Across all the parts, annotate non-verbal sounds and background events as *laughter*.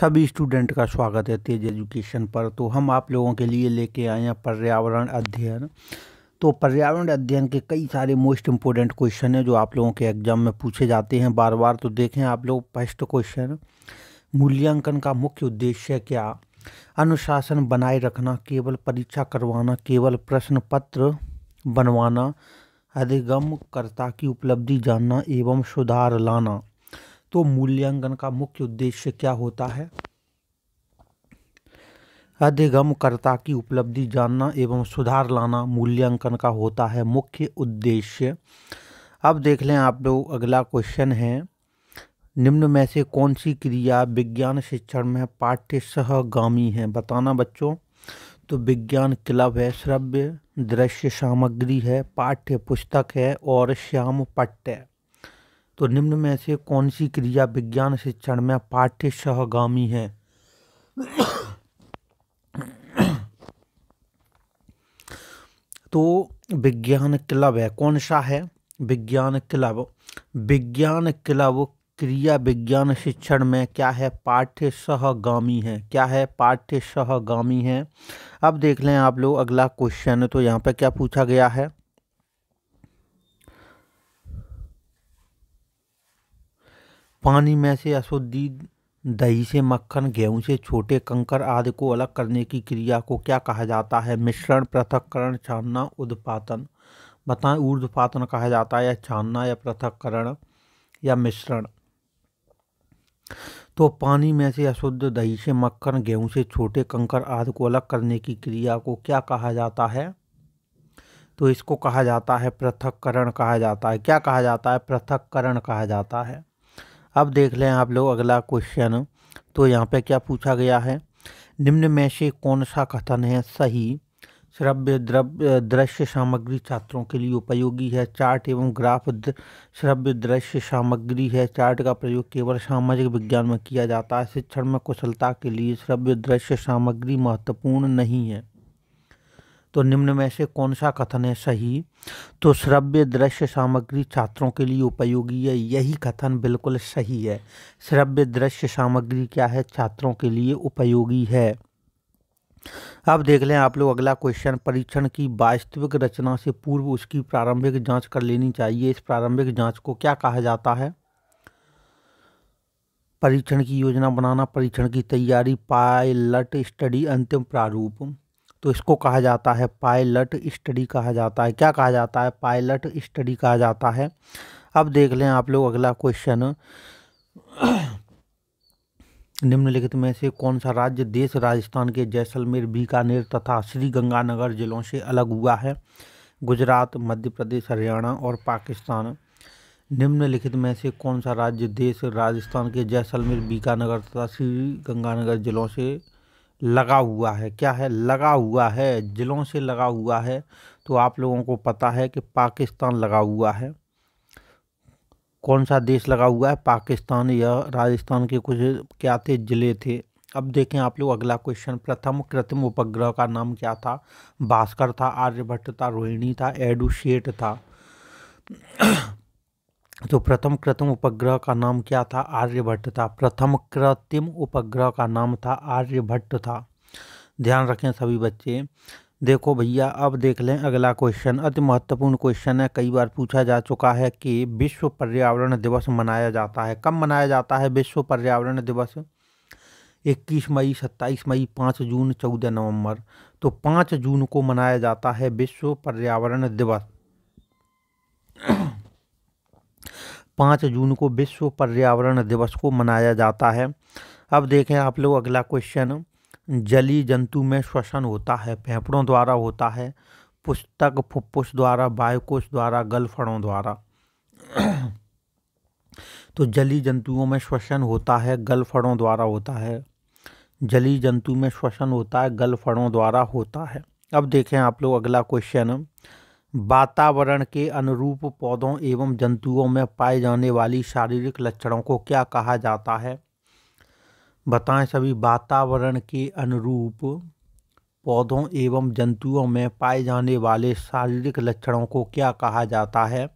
सभी स्टूडेंट का स्वागत है तेज एजुकेशन पर तो हम आप लोगों के लिए लेके आए हैं पर्यावरण अध्ययन तो पर्यावरण अध्ययन के कई सारे मोस्ट इम्पोर्टेंट क्वेश्चन हैं जो आप लोगों के एग्जाम में पूछे जाते हैं बार बार तो देखें आप लोग फर्स्ट क्वेश्चन मूल्यांकन का मुख्य उद्देश्य क्या अनुशासन बनाए रखना केवल परीक्षा करवाना केवल प्रश्न पत्र बनवाना अधिगमकर्ता की उपलब्धि जानना एवं सुधार लाना तो मूल्यांकन का मुख्य उद्देश्य क्या होता है अधिगमकर्ता की उपलब्धि जानना एवं सुधार लाना मूल्यांकन का होता है मुख्य उद्देश्य अब देख लें आप लोग अगला क्वेश्चन है निम्न में से कौन सी क्रिया विज्ञान शिक्षण में पाठ्य सहगामी है बताना बच्चों तो विज्ञान क्लब है श्रव्य दृश्य सामग्री है पाठ्य पुस्तक है और श्याम पट्ट है तो निम्न में से कौन सी क्रिया विज्ञान शिक्षण में पाठ्य सहगामी है तो विज्ञान क्लब है कौन सा है विज्ञान क्लब विज्ञान क्लब क्रिया विज्ञान शिक्षण में क्या है पाठ्य सहगामी है क्या है पाठ्य सहगामी है अब देख लें आप लोग अगला क्वेश्चन तो यहाँ पे क्या पूछा गया है पानी में से अशुद्धि दही से मक्खन गेहूं से छोटे कंकर आदि को अलग करने की क्रिया को क्या कहा जाता है मिश्रण पृथककरण छानना उद्पातन बताएं ऊर्ध्वपातन कहा जाता है या छानना या पृथककरण या मिश्रण तो पानी में से अशुद्ध दही से मक्खन गेहूं से छोटे कंकर आदि को अलग करने की क्रिया को क्या कहा जाता है तो इसको कहा जाता है पृथककरण कहा जाता है क्या कहा जाता है पृथककरण कहा जाता है अब देख लें आप लोग अगला क्वेश्चन तो यहाँ पे क्या पूछा गया है निम्न में से कौन सा कथन है सही श्रव्य द्रव्य दृश्य सामग्री छात्रों के लिए उपयोगी है चार्ट एवं ग्राफ श्रव्य दृश्य सामग्री है चार्ट का प्रयोग केवल सामाजिक विज्ञान में किया जाता है शिक्षण में कुशलता के लिए श्रव्य दृश्य सामग्री महत्वपूर्ण नहीं है तो निम्न में से कौन सा कथन है सही तो श्रव्य दृश्य सामग्री छात्रों के लिए उपयोगी है यही कथन बिल्कुल सही है श्रव्य दृश्य सामग्री क्या है छात्रों के लिए उपयोगी है अब देख लें आप लोग अगला क्वेश्चन परीक्षण की वास्तविक रचना से पूर्व उसकी प्रारंभिक जांच कर लेनी चाहिए इस प्रारंभिक जांच को क्या कहा जाता है परीक्षण की योजना बनाना परीक्षण की तैयारी पायलट स्टडी अंतिम प्रारूप तो इसको कहा जाता है पायलट स्टडी कहा जाता है क्या कहा जाता है पायलट स्टडी कहा जाता है अब देख लें आप लोग अगला क्वेश्चन *clears throat* निम्नलिखित में से कौन सा राज्य देश राजस्थान के जैसलमेर बीकानेर तथा श्री गंगानगर जिलों से अलग हुआ है गुजरात मध्य प्रदेश हरियाणा और पाकिस्तान निम्नलिखित में से कौन सा राज्य देश राजस्थान के जैसलमेर बीकानगर तथा श्री गंगानगर जिलों से लगा हुआ है क्या है लगा हुआ है ज़िलों से लगा हुआ है तो आप लोगों को पता है कि पाकिस्तान लगा हुआ है कौन सा देश लगा हुआ है पाकिस्तान या राजस्थान के कुछ क्या थे ज़िले थे अब देखें आप लोग अगला क्वेश्चन प्रथम कृत्रिम उपग्रह का नाम क्या था भास्कर था आर्यभट्ट था रोहिणी था एडुशेट था तो प्रथम कृत्रिम उपग्रह का नाम क्या था आर्यभट्ट था प्रथम कृत्रिम उपग्रह का नाम था आर्यभट्ट था ध्यान रखें सभी बच्चे देखो भैया अब देख लें अगला क्वेश्चन अति महत्वपूर्ण क्वेश्चन है कई बार पूछा जा चुका है कि विश्व पर्यावरण दिवस मनाया जाता है कब मनाया जाता है विश्व पर्यावरण दिवस इक्कीस मई सत्ताईस मई पाँच जून चौदह नवंबर तो पाँच जून को मनाया जाता है विश्व पर्यावरण दिवस पाँच जून को विश्व पर्यावरण दिवस को मनाया जाता है अब देखें आप लोग अगला क्वेश्चन जली जंतु में श्वसन होता है फेफड़ों द्वारा होता है पुस्तक फुफ्फुस द्वारा वायुकोश द्वारा गलफड़ों द्वारा तो जली जंतुओं में श्वसन होता है गलफड़ों द्वारा होता है जली जंतु में श्वसन होता है गलफड़ों द्वारा होता है अब देखें आप लोग अगला क्वेश्चन वातावरण के अनुरूप पौधों एवं जंतुओं में पाए जाने वाली शारीरिक लक्षणों को क्या कहा जाता है बताएं सभी वातावरण के अनुरूप पौधों एवं जंतुओं में पाए जाने वाले शारीरिक लक्षणों को क्या कहा जाता है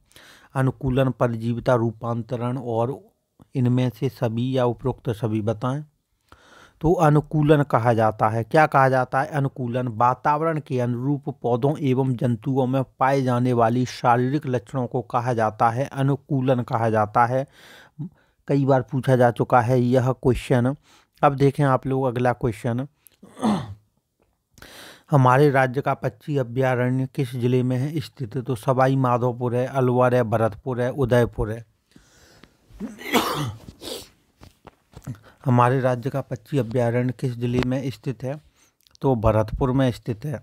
अनुकूलन परजीविता रूपांतरण और इनमें से सभी या उपरोक्त सभी बताएं तो अनुकूलन कहा जाता है क्या कहा जाता है अनुकूलन वातावरण के अनुरूप पौधों एवं जंतुओं में पाए जाने वाली शारीरिक लक्षणों को कहा जाता है अनुकूलन कहा जाता है कई बार पूछा जा चुका है यह क्वेश्चन अब देखें आप लोग अगला क्वेश्चन हमारे राज्य का पच्ची अभ्यारण्य किस जिले में है स्थित तो सवाई माधोपुर है अलवर है भरतपुर है उदयपुर है हमारे राज्य का पक्षी अभ्यारण्य किस जिले में स्थित है तो भरतपुर में स्थित है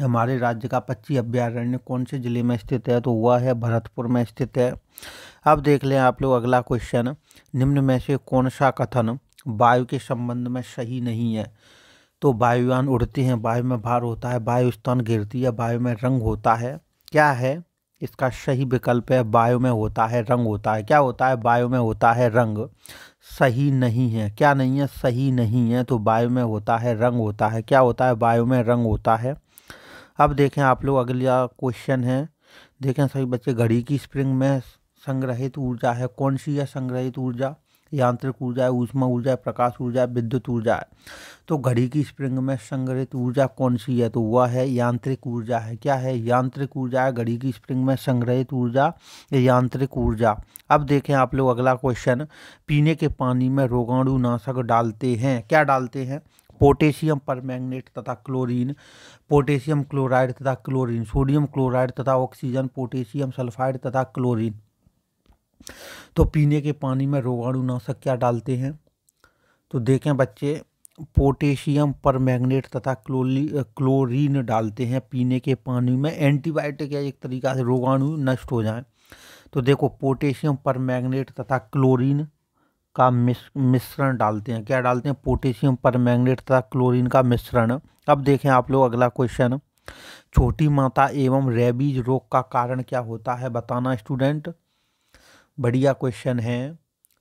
हमारे राज्य का पक्षी अभ्यारण्य कौन से ज़िले में स्थित है तो वह है भरतपुर में स्थित है अब देख लें आप लोग अगला क्वेश्चन निम्न में से कौन सा कथन वायु के संबंध में सही नहीं है तो वायुयान उड़ते हैं वायु में भार होता है वायु स्तन गिरती है वायु में रंग होता है क्या है इसका सही विकल्प है वायु में होता है रंग होता है क्या होता है वायु में होता है रंग सही नहीं है क्या नहीं है सही नहीं है तो बायो में होता है रंग होता है क्या होता है बायो में रंग होता है अब देखें आप लोग अगला क्वेश्चन है देखें सभी बच्चे घड़ी की स्प्रिंग में संग्रहित ऊर्जा है कौन सी है संग्रहित ऊर्जा यांत्रिक ऊर्जा है ऊष्मा ऊर्जा है प्रकाश ऊर्जा है विद्युत ऊर्जा है तो घड़ी की स्प्रिंग में संग्रहित ऊर्जा कौन सी है तो वह है यांत्रिक ऊर्जा है क्या है यांत्रिक ऊर्जा है घड़ी की स्प्रिंग में संग्रहित ऊर्जा यांत्रिक ऊर्जा अब देखें आप लोग अगला क्वेश्चन पीने के पानी में रोगाणु नाशक डालते हैं क्या डालते हैं पोटेशियम पर तथा क्लोरीन पोटेशियम क्लोराइड तथा क्लोरीन सोडियम क्लोराइड तथा ऑक्सीजन पोटेशियम सल्फाइड तथा क्लोरीन तो पीने के पानी में रोगाणुनाशक क्या डालते हैं तो देखें बच्चे पोटेशियम पर मैगनेट तथा क्लोली क्लोरीन डालते हैं पीने के पानी में एंटीबायोटिक या एक तरीका से रोगाणु नष्ट हो जाए तो देखो पोटेशियम पर मैगनेट तथा क्लोरीन का मिश्रण डालते हैं क्या डालते हैं पोटेशियम पर मैगनेट तथा क्लोरीन का मिश्रण अब देखें आप लोग अगला क्वेश्चन छोटी माता एवं रेबीज रोग का कारण क्या होता है बताना स्टूडेंट बढ़िया क्वेश्चन है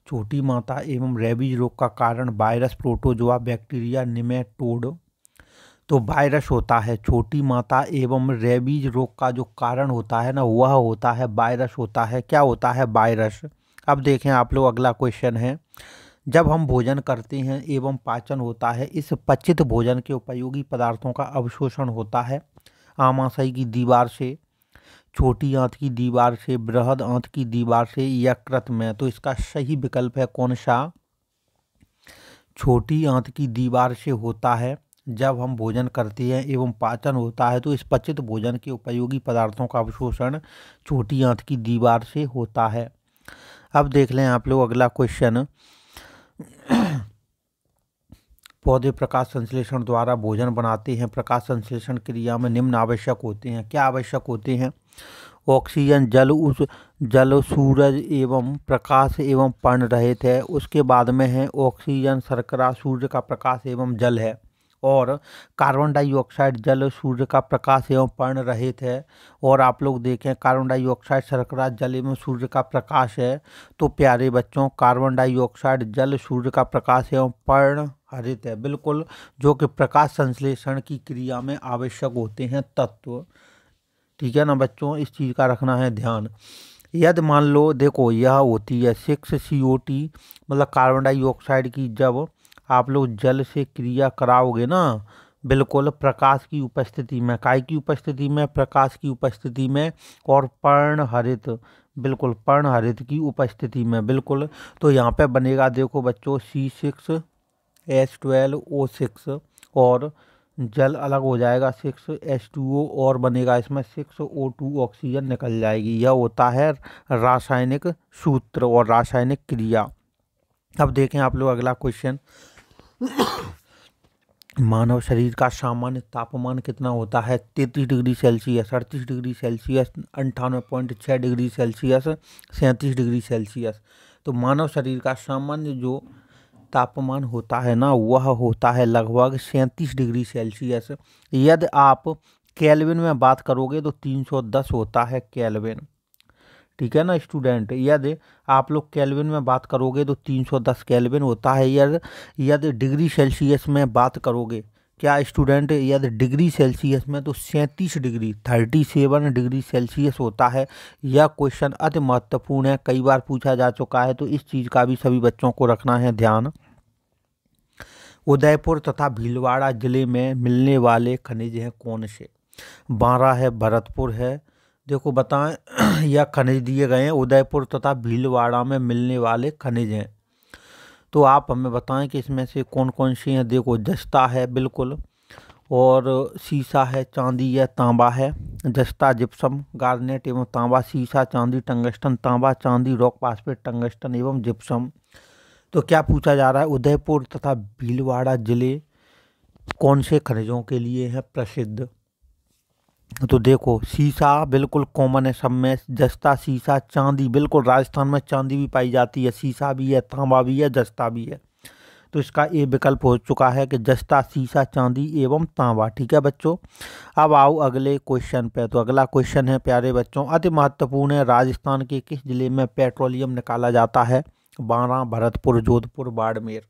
छोटी माता एवं रेबीज रोग का कारण वायरस प्रोटोजोआ बैक्टीरिया निमेटोड तो वायरस होता है छोटी माता एवं रेबीज रोग का जो कारण होता है ना वह होता है वायरस होता है क्या होता है वायरस अब देखें आप लोग अगला क्वेश्चन है जब हम भोजन करते हैं एवं पाचन होता है इस पचित भोजन के उपयोगी पदार्थों का अवशोषण होता है आमाशय की दीवार से छोटी आंत की दीवार से बृहद आंत की दीवार से यकृत में तो इसका सही विकल्प है कौन सा छोटी आंत की दीवार से होता है जब हम भोजन करते हैं एवं पाचन होता है तो इस पचित भोजन के उपयोगी पदार्थों का अवशोषण छोटी आंत की दीवार से होता है अब देख लें आप लोग अगला क्वेश्चन पौधे प्रकाश संश्लेषण द्वारा भोजन बनाते हैं प्रकाश संश्लेषण क्रिया में निम्न आवश्यक होते हैं क्या आवश्यक होते हैं ऑक्सीजन जल उस जल सूरज एवं प्रकाश एवं पर्ण रहित है उसके बाद में है ऑक्सीजन शर्करा सूर्य का प्रकाश एवं जल है और कार्बन डाइऑक्साइड जल सूर्य का प्रकाश एवं पर्ण रहित है और आप लोग देखें कार्बन डाइऑक्साइड सरकरा जल एवं सूर्य का प्रकाश है तो प्यारे बच्चों कार्बन डाइऑक्साइड जल सूर्य का प्रकाश एवं पर्ण हरित है बिल्कुल जो कि प्रकाश संश्लेषण की क्रिया में आवश्यक होते हैं तत्व ठीक है ना बच्चों इस चीज़ का रखना है ध्यान यदि मान लो देखो यह होती है सिक्स सी ओ टी मतलब कार्बन डाइऑक्साइड की जब आप लोग जल से क्रिया कराओगे ना बिल्कुल प्रकाश की उपस्थिति में काय की उपस्थिति में प्रकाश की उपस्थिति में और पर्ण हरित बिल्कुल पर्ण हरित की उपस्थिति में बिल्कुल तो यहाँ पे बनेगा देखो बच्चों C six H twelve O six और जल अलग हो जाएगा सिक्स एच टू ओ और बनेगा इसमें सिक्स ओ टू ऑक्सीजन निकल जाएगी यह होता है रासायनिक सूत्र और रासायनिक क्रिया अब देखें आप लोग अगला क्वेश्चन मानव शरीर का सामान्य तापमान कितना होता है तैंतीस डिग्री सेल्सियस अड़तीस डिग्री सेल्सियस अंठानवे पॉइंट छः डिग्री सेल्सियस सैंतीस डिग्री सेल्सियस तो मानव शरीर का सामान्य जो तापमान होता है ना वह होता है लगभग सैंतीस डिग्री सेल्सियस यदि आप कैलविन में बात करोगे तो तीन सौ दस होता है कैलविन ठीक है ना स्टूडेंट यदि आप लोग कैलविन में बात करोगे तो 310 कैलविन होता है यदि यदि डिग्री सेल्सियस में बात करोगे क्या स्टूडेंट यदि डिग्री सेल्सियस में तो सैंतीस degree thirty seven degree Celsius होता है यह क्वेश्चन अति महत्वपूर्ण है कई बार पूछा जा चुका है तो इस चीज़ का भी सभी बच्चों को रखना है ध्यान उदयपुर तथा भीलवाड़ा जिले में मिलने वाले खनिज हैं कौन से बारह है भरतपुर है देखो बताएं *clears throat* यह खनिज दिए गए हैं उदयपुर तथा भीलवाड़ा में मिलने वाले खनिज हैं तो आप हमें बताएं कि इसमें से कौन कौन से हैं देखो जस्ता है बिल्कुल और शीशा है चांदी या तांबा है जस्ता जिप्सम गार्नेट एवं तांबा शीशा चांदी टंगस्टन तांबा चांदी रॉक पासपेट टंगस्टन एवं जिप्सम तो क्या पूछा जा रहा है उदयपुर तथा भीलवाड़ा जिले कौन से खनिजों के लिए हैं प्रसिद्ध तो देखो शीशा बिल्कुल कॉमन है सब में जस्ता शीशा चांदी बिल्कुल राजस्थान में चांदी भी पाई जाती है शीशा भी है तांबा भी है जस्ता भी है तो इसका ए विकल्प हो चुका है कि जस्ता शीशा चांदी एवं तांबा ठीक है बच्चों अब आओ अगले क्वेश्चन पे तो अगला क्वेश्चन है प्यारे बच्चों अति महत्वपूर्ण है राजस्थान के किस जिले में पेट्रोलियम निकाला जाता है बारह भरतपुर जोधपुर बाड़मेर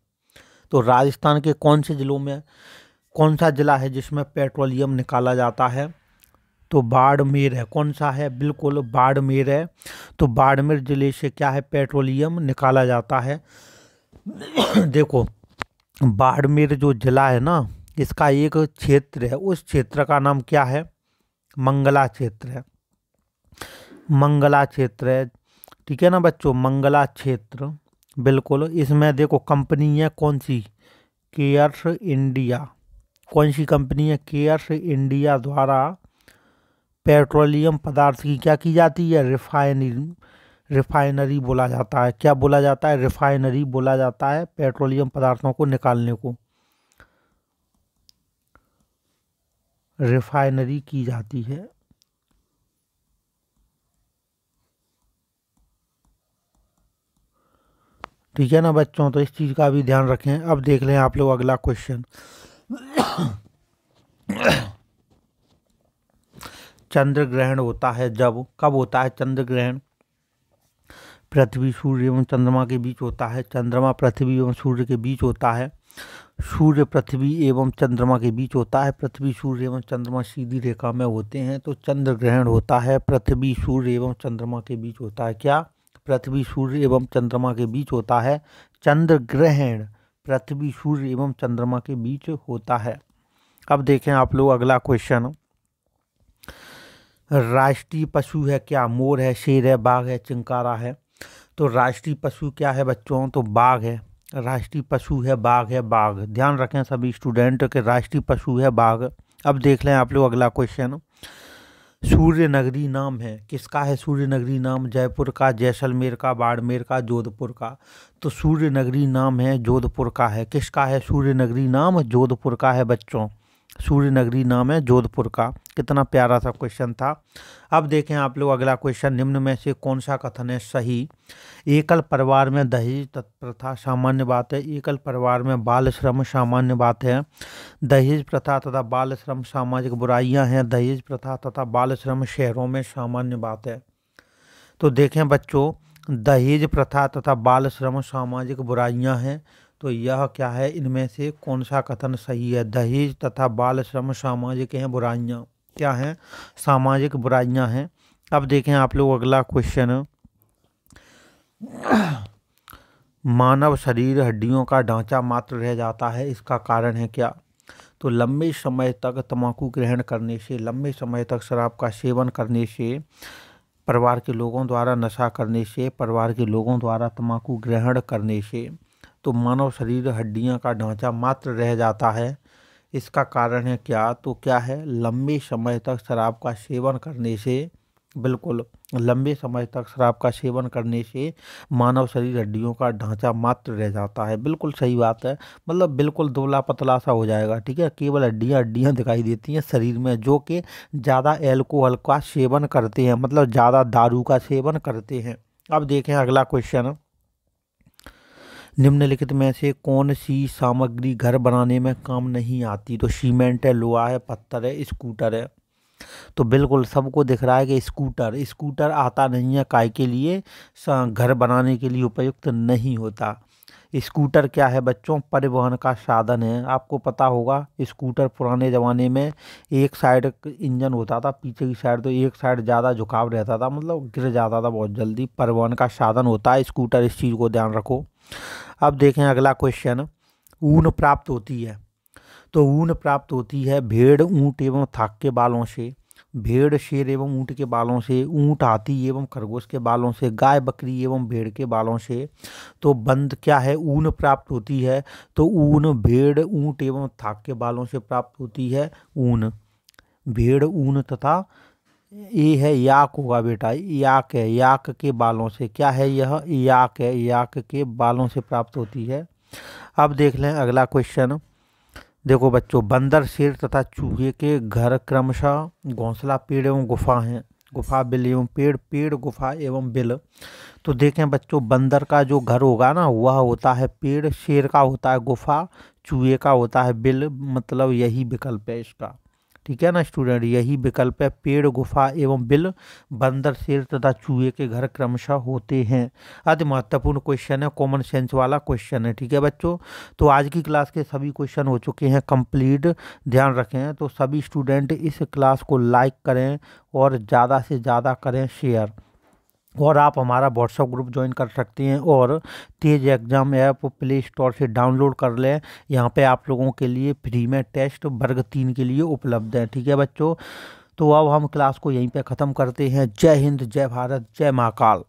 तो राजस्थान के कौन से ज़िलों में कौन सा ज़िला है जिसमें पेट्रोलियम निकाला जाता है तो बाड़मेर है कौन सा है बिल्कुल बाड़मेर है तो बाड़मेर ज़िले से क्या है पेट्रोलियम निकाला जाता है *clears throat* देखो बाड़मेर जो ज़िला है ना इसका एक क्षेत्र है उस क्षेत्र का नाम क्या है मंगला क्षेत्र है मंगला क्षेत्र है ठीक है ना बच्चों मंगला क्षेत्र बिल्कुल इसमें देखो कंपनी है कौन सी केयर्स इंडिया कौन सी कंपनी है केयर्स इंडिया द्वारा पेट्रोलियम पदार्थ की क्या की जाती है रिफाइनरी रिफाइनरी बोला जाता है क्या बोला जाता है रिफाइनरी बोला जाता है पेट्रोलियम पदार्थों को निकालने को रिफाइनरी की जाती है ठीक है ना बच्चों तो इस चीज़ का भी ध्यान रखें अब देख लें आप लोग अगला क्वेश्चन चंद्र ग्रहण होता है जब कब होता है चंद्र ग्रहण पृथ्वी सूर्य एवं चंद्रमा के बीच होता है चंद्रमा पृथ्वी एवं सूर्य के बीच होता है सूर्य पृथ्वी एवं चंद्रमा के बीच होता है पृथ्वी सूर्य एवं चंद्रमा सीधी रेखा में होते हैं तो चंद्र ग्रहण होता है पृथ्वी सूर्य एवं चंद्रमा के बीच होता है क्या पृथ्वी सूर्य एवं चंद्रमा के बीच होता है चंद्र ग्रहण पृथ्वी सूर्य एवं चंद्रमा के बीच होता है अब देखें आप लोग अगला क्वेश्चन राष्ट्रीय पशु है क्या मोर है शेर है बाघ है चिंकारा है तो राष्ट्रीय पशु क्या है बच्चों तो बाघ है राष्ट्रीय पशु है बाघ है बाघ ध्यान रखें सभी स्टूडेंट के राष्ट्रीय पशु है बाघ अब देख लें आप लोग अगला क्वेश्चन सूर्य नगरी नाम है किसका है सूर्य नगरी नाम जयपुर का जैसलमेर का बाड़मेर का जोधपुर का तो सूर्य नगरी नाम है जोधपुर का है किसका है सूर्य नगरी नाम जोधपुर का है बच्चों सूर्य नगरी नाम है जोधपुर का कितना प्यारा सा क्वेश्चन था अब देखें आप लोग अगला क्वेश्चन निम्न में से कौन सा कथन है सही एकल परिवार में दहेज तत्प्रथा सामान्य बात है एकल परिवार में बाल श्रम सामान्य बात है दहेज प्रथा तथा बाल श्रम सामाजिक बुराइयां हैं दहेज प्रथा तथा बाल श्रम शहरों में सामान्य बात है तो देखें बच्चों दहेज प्रथा तथा बाल श्रम सामाजिक बुराइयां हैं तो यह क्या है इनमें से कौन सा कथन सही है दहेज तथा बाल श्रम सामाजिक हैं बुराइयाँ क्या हैं सामाजिक बुराइयाँ हैं अब देखें आप लोग अगला क्वेश्चन मानव शरीर हड्डियों का ढांचा मात्र रह जाता है इसका कारण है क्या तो लंबे समय तक तम्बाकू ग्रहण करने से लंबे समय तक शराब का सेवन करने से परिवार के लोगों द्वारा नशा करने से परिवार के लोगों द्वारा तम्बाकू ग्रहण करने से तो मानव शरीर हड्डियों का ढांचा मात्र रह जाता है इसका कारण है क्या तो क्या है लंबे समय तक शराब का सेवन करने से बिल्कुल लंबे समय तक शराब का सेवन करने से मानव शरीर हड्डियों का ढांचा मात्र रह जाता है बिल्कुल सही बात है मतलब बिल्कुल दुबला पतला सा हो जाएगा ठीक है केवल हड्डियाँ हड्डियाँ दिखाई देती हैं शरीर में जो कि ज़्यादा एल्कोहल का सेवन करते हैं मतलब ज़्यादा दारू का सेवन करते हैं अब देखें अगला क्वेश्चन निम्नलिखित में से कौन सी सामग्री घर बनाने में काम नहीं आती तो सीमेंट है लोहा है पत्थर है स्कूटर है तो बिल्कुल सबको दिख रहा है कि स्कूटर स्कूटर आता नहीं है काय के लिए घर बनाने के लिए उपयुक्त नहीं होता स्कूटर क्या है बच्चों परिवहन का साधन है आपको पता होगा स्कूटर पुराने ज़माने में एक साइड इंजन होता था पीछे की साइड तो एक साइड ज़्यादा झुकाव रहता था मतलब गिर जाता था बहुत जल्दी परिवहन का साधन होता है स्कूटर इस चीज़ को ध्यान रखो अब देखें अगला क्वेश्चन ऊन प्राप्त होती है तो ऊन प्राप्त होती है भेड़ ऊँट एवं थाक के बालों से भेड़ शेर एवं ऊँट के बालों से ऊँट हाथी एवं खरगोश के बालों से गाय बकरी एवं भेड़ के बालों से तो बंद क्या है ऊन प्राप्त होती है तो ऊन भेड़ ऊँट एवं थाक के बालों से प्राप्त होती है ऊन भेड़ ऊन तथा ये है याक होगा बेटा याक है याक के बालों से क्या है यह याक है याक के बालों से प्राप्त होती है अब देख लें अगला क्वेश्चन देखो बच्चों बंदर शेर तथा चूहे के घर क्रमशः घोंसला पेड़ एवं गुफा हैं गुफा बिल एवं पेड़ पेड़ गुफा एवं बिल तो देखें बच्चों बंदर का जो घर होगा ना वह होता है पेड़ शेर का होता है गुफा चूहे का होता है बिल मतलब यही विकल्प है इसका ठीक है ना स्टूडेंट यही विकल्प है पेड़ गुफा एवं बिल बंदर शेर तथा चूहे के घर क्रमशः होते हैं अति महत्वपूर्ण क्वेश्चन है कॉमन सेंस वाला क्वेश्चन है ठीक है बच्चों तो आज की क्लास के सभी क्वेश्चन हो चुके हैं कंप्लीट ध्यान रखें तो सभी स्टूडेंट इस क्लास को लाइक करें और ज़्यादा से ज़्यादा करें शेयर और आप हमारा व्हाट्सअप ग्रुप ज्वाइन कर सकती हैं और तेज एग्ज़ाम ऐप प्ले स्टोर से डाउनलोड कर लें यहाँ पे आप लोगों के लिए फ्री में टेस्ट वर्ग तीन के लिए उपलब्ध है ठीक है बच्चों तो अब हम क्लास को यहीं पे ख़त्म करते हैं जय हिंद जय भारत जय महाकाल